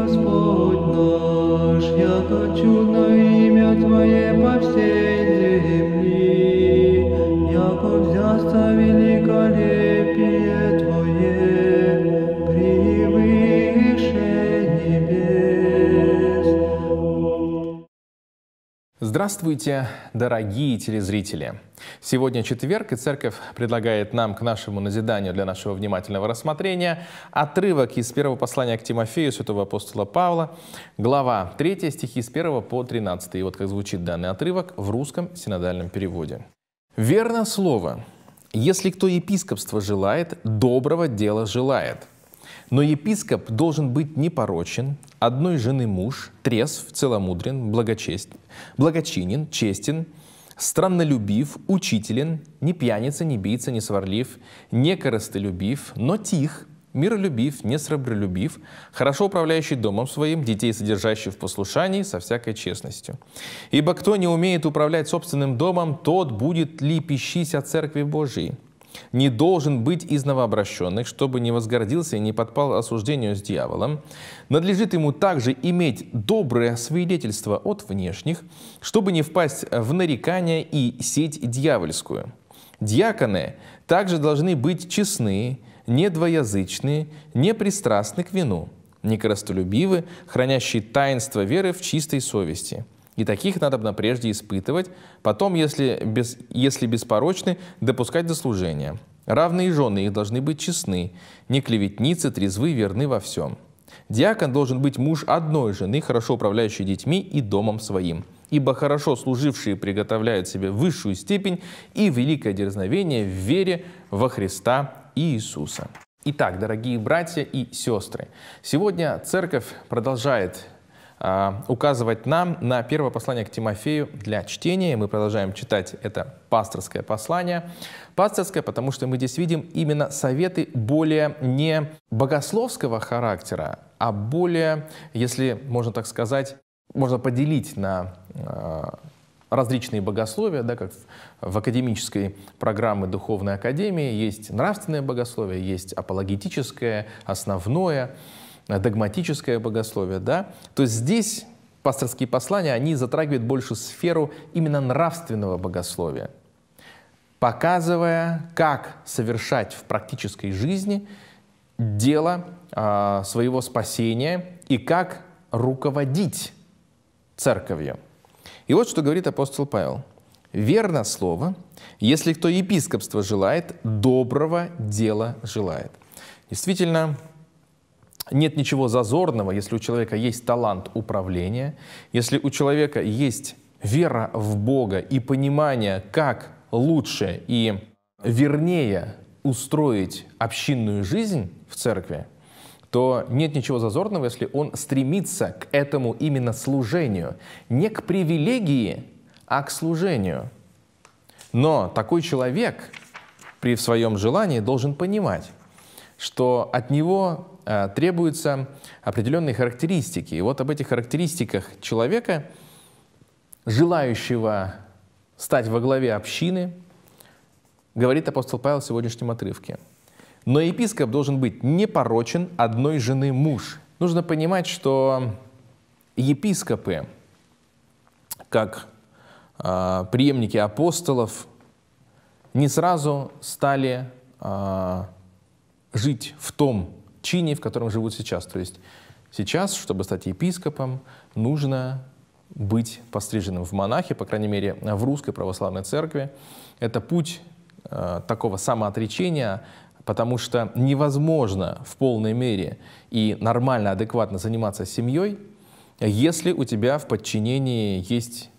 Господь наш, я хочу на имя Твое по всей земле. Здравствуйте, дорогие телезрители! Сегодня четверг, и церковь предлагает нам к нашему назиданию для нашего внимательного рассмотрения отрывок из первого послания к Тимофею святого апостола Павла, глава 3, стихи с 1 по 13. И вот как звучит данный отрывок в русском синодальном переводе. «Верно слово. Если кто епископство желает, доброго дела желает. Но епископ должен быть непорочен, одной жены муж, трезв, целомудрен, благочест, благочинен, честен, страннолюбив, учителен, не пьяница, не бийца, не сварлив, не коростолюбив, но тих, миролюбив, не сребролюбив, хорошо управляющий домом своим, детей содержащий в послушании со всякой честностью. Ибо кто не умеет управлять собственным домом, тот будет ли пищись от Церкви Божией не должен быть из новообращенных, чтобы не возгордился и не подпал осуждению с дьяволом. Надлежит ему также иметь доброе свидетельство от внешних, чтобы не впасть в нарекания и сеть дьявольскую. Дьяконы также должны быть честны, недвоязычны, непристрастны к вину, некоростолюбивы, хранящие таинство веры в чистой совести – и таких надо прежде испытывать, потом, если, без, если беспорочны, допускать до служения. Равные жены их должны быть честны, не клеветницы, трезвы, верны во всем. Диакон должен быть муж одной жены, хорошо управляющий детьми и домом своим. Ибо хорошо служившие приготовляют себе высшую степень и великое дерзновение в вере во Христа Иисуса. Итак, дорогие братья и сестры, сегодня церковь продолжает а, указывать нам на первое послание к Тимофею для чтения. мы продолжаем читать это пасторское послание. Пасторское, потому что мы здесь видим именно советы более не богословского характера, а более, если можно так сказать, можно поделить на а, различные богословия, да, как в академической программе Духовной Академии есть нравственное богословие, есть апологетическое, основное – Э, догматическое богословие, да, то здесь пасторские послания, они затрагивают больше сферу именно нравственного богословия, показывая, как совершать в практической жизни дело а, своего спасения и как руководить церковью. И вот что говорит апостол Павел. «Верно слово, если кто епископство желает, доброго дела желает». Действительно, нет ничего зазорного, если у человека есть талант управления, если у человека есть вера в Бога и понимание, как лучше и вернее устроить общинную жизнь в церкви, то нет ничего зазорного, если он стремится к этому именно служению. Не к привилегии, а к служению. Но такой человек при своем желании должен понимать, что от него Э, требуются определенные характеристики. И вот об этих характеристиках человека, желающего стать во главе общины, говорит апостол Павел в сегодняшнем отрывке. Но епископ должен быть непорочен одной жены муж. Нужно понимать, что епископы, как э, преемники апостолов, не сразу стали э, жить в том чине, в котором живут сейчас. То есть сейчас, чтобы стать епископом, нужно быть постриженным в монахе, по крайней мере, в русской православной церкви. Это путь э, такого самоотречения, потому что невозможно в полной мере и нормально, адекватно заниматься семьей, если у тебя в подчинении есть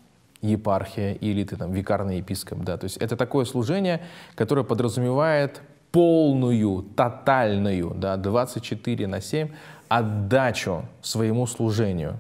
епархия или ты там викарный епископ, да, то есть это такое служение, которое подразумевает полную, тотальную, да, 24 на 7, отдачу своему служению.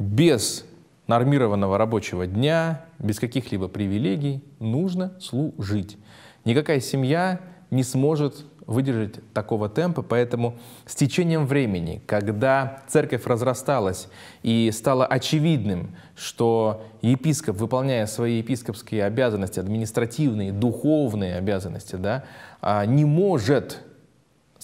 Без нормированного рабочего дня, без каких-либо привилегий нужно служить. Никакая семья не сможет выдержать такого темпа, поэтому с течением времени, когда церковь разрасталась и стало очевидным, что епископ, выполняя свои епископские обязанности, административные, духовные обязанности, да, а, не может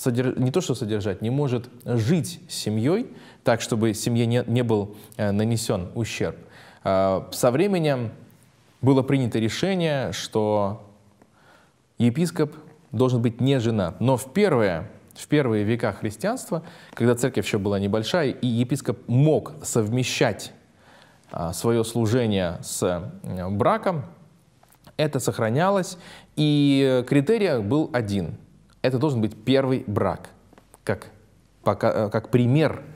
не то что содержать, не может жить с семьей так, чтобы семье не, не был э, нанесен ущерб. А, со временем было принято решение, что епископ должен быть не женат. Но в первое в первые века христианства, когда церковь еще была небольшая, и епископ мог совмещать а, свое служение с э, браком, это сохранялось, и критерий был один. Это должен быть первый брак, как, э, как пример –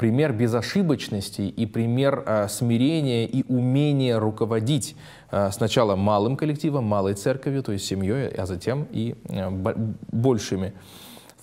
пример безошибочности и пример э, смирения и умения руководить э, сначала малым коллективом, малой церковью, то есть семьей, а затем и э, большими,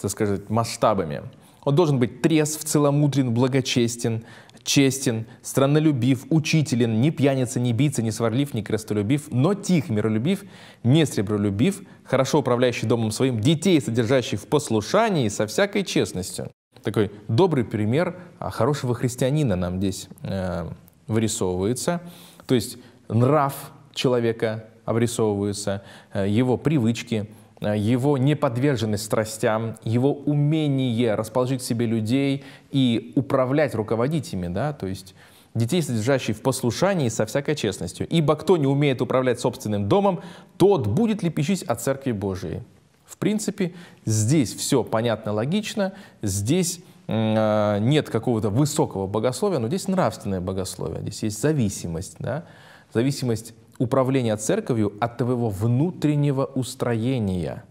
так сказать, масштабами. Он должен быть трезв, целомудрен, благочестен, честен, странолюбив, учителен, не пьяница, не бийца, не сварлив, не крестолюбив, но тих, миролюбив, не сребролюбив, хорошо управляющий домом своим, детей содержащий в послушании со всякой честностью такой добрый пример а, хорошего христианина нам здесь э, вырисовывается. То есть нрав человека обрисовывается, э, его привычки, э, его неподверженность страстям, его умение расположить к себе людей и управлять, руководить ими, да, то есть детей, содержащий в послушании со всякой честностью. Ибо кто не умеет управлять собственным домом, тот будет ли пищить от Церкви Божией. В принципе, здесь все понятно, логично, здесь э, нет какого-то высокого богословия, но здесь нравственное богословие, здесь есть зависимость, да? зависимость управления церковью от твоего внутреннего устроения,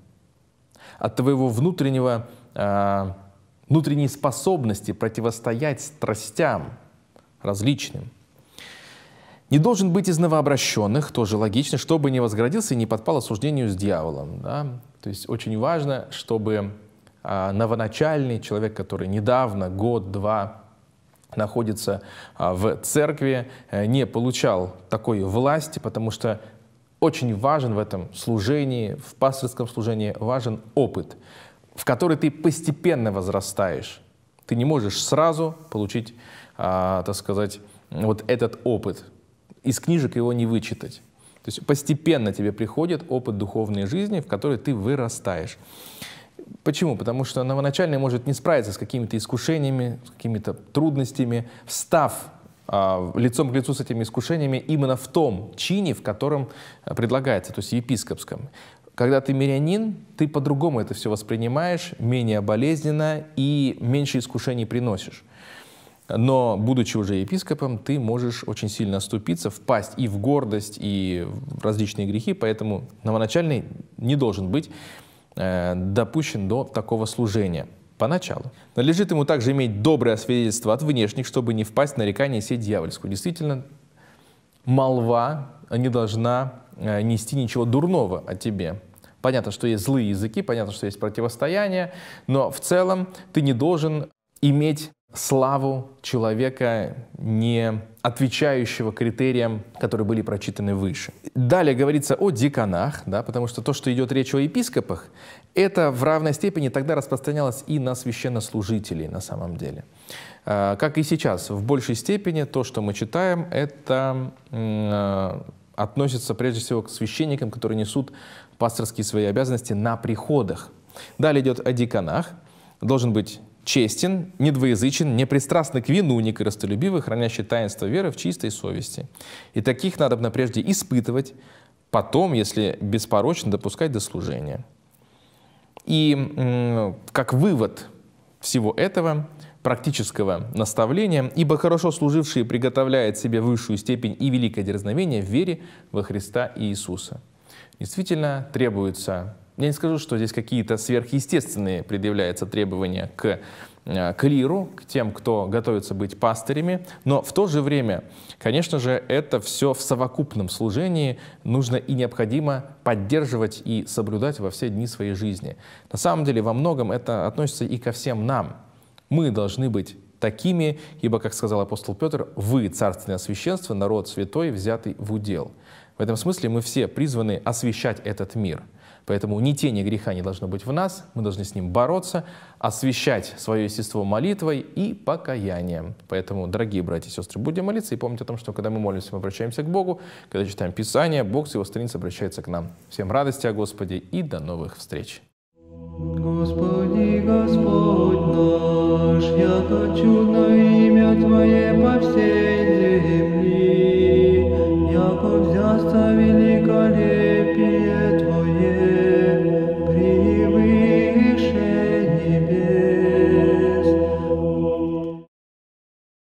от твоего внутреннего, э, внутренней способности противостоять страстям различным. Не должен быть из новообращенных, тоже логично, чтобы не возгородился и не подпал осуждению с дьяволом. Да? То есть очень важно, чтобы а, новоначальный человек, который недавно, год-два, находится а, в церкви, э, не получал такой власти, потому что очень важен в этом служении, в пастырском служении, важен опыт, в который ты постепенно возрастаешь. Ты не можешь сразу получить, а, так сказать, вот этот опыт из книжек его не вычитать. То есть постепенно тебе приходит опыт духовной жизни, в которой ты вырастаешь. Почему? Потому что новоначальный может не справиться с какими-то искушениями, с какими-то трудностями, встав а, лицом к лицу с этими искушениями именно в том чине, в котором э, предлагается, то есть епископском. Когда ты мирянин, ты по-другому это все воспринимаешь, менее болезненно и меньше искушений приносишь. Но, будучи уже епископом, ты можешь очень сильно оступиться, впасть и в гордость, и в различные грехи, поэтому новоначальный не должен быть э, допущен до такого служения поначалу. Належит ему также иметь доброе свидетельство от внешних, чтобы не впасть в нарекание сеть дьявольскую. Действительно, молва не должна э, нести ничего дурного о тебе. Понятно, что есть злые языки, понятно, что есть противостояние, но в целом ты не должен иметь славу человека, не отвечающего критериям, которые были прочитаны выше. Далее говорится о деканах, да, потому что то, что идет речь о епископах, это в равной степени тогда распространялось и на священнослужителей на самом деле. А, как и сейчас, в большей степени то, что мы читаем, это относится прежде всего к священникам, которые несут пасторские свои обязанности на приходах. Далее идет о деканах. Должен быть честен, недвоязычен, непристрастны к вину, не коростолюбивый, хранящий таинство веры в чистой совести. И таких надо бы прежде испытывать, потом, если беспорочно, допускать до служения. И как вывод всего этого, практического наставления, ибо хорошо служившие приготовляет себе высшую степень и великое дерзновение в вере во Христа и Иисуса. Действительно, требуется я не скажу, что здесь какие-то сверхъестественные предъявляются требования к э, клиру, к тем, кто готовится быть пастырями, но в то же время, конечно же, это все в совокупном служении нужно и необходимо поддерживать и соблюдать во все дни своей жизни. На самом деле во многом это относится и ко всем нам. Мы должны быть такими, ибо, как сказал апостол Петр, вы, царственное священство, народ святой, взятый в удел. В этом смысле мы все призваны освещать этот мир. Поэтому ни тени греха не должно быть в нас, мы должны с ним бороться, освещать свое естество молитвой и покаянием. Поэтому, дорогие братья и сестры, будем молиться и помнить о том, что когда мы молимся, мы обращаемся к Богу, когда читаем Писание, Бог с его страниц обращается к нам. Всем радости о Господе и до новых встреч! Господи, Господь наш, яко чудо